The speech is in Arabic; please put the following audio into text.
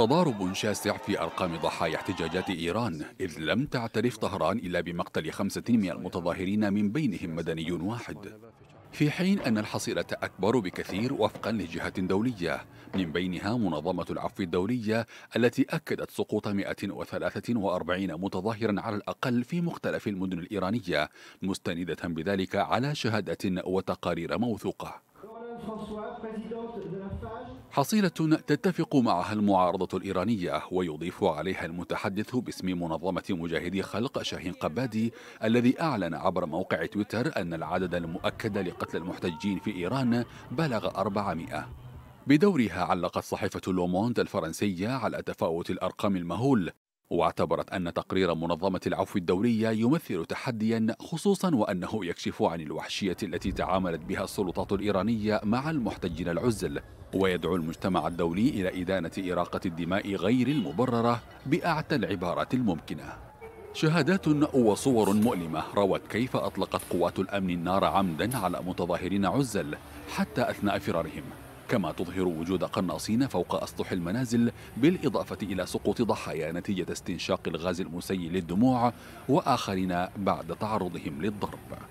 تضارب شاسع في أرقام ضحايا احتجاجات إيران إذ لم تعترف طهران إلا بمقتل خمسة من المتظاهرين من بينهم مدني واحد في حين أن الحصيلة أكبر بكثير وفقا لجهة دولية من بينها منظمة العفو الدولية التي أكدت سقوط 143 متظاهرا على الأقل في مختلف المدن الإيرانية مستندة بذلك على شهادة وتقارير موثوقة حصيلة تتفق معها المعارضة الإيرانية ويضيف عليها المتحدث باسم منظمة مجاهدي خلق شاهين قبادي الذي أعلن عبر موقع تويتر أن العدد المؤكد لقتل المحتجين في إيران بلغ 400 بدورها علقت صحيفة لوموند الفرنسية على تفاوت الأرقام المهول واعتبرت أن تقرير منظمة العفو الدولية يمثل تحديا خصوصا وأنه يكشف عن الوحشية التي تعاملت بها السلطات الإيرانية مع المحتجين العزل ويدعو المجتمع الدولي إلى إدانة إراقة الدماء غير المبررة بأعتى العبارات الممكنة شهادات وصور مؤلمة روت كيف أطلقت قوات الأمن النار عمدا على متظاهرين عزل حتى أثناء فرارهم كما تظهر وجود قناصين فوق أسطح المنازل بالإضافة إلى سقوط ضحايا نتيجة استنشاق الغاز المسيل للدموع وآخرين بعد تعرضهم للضرب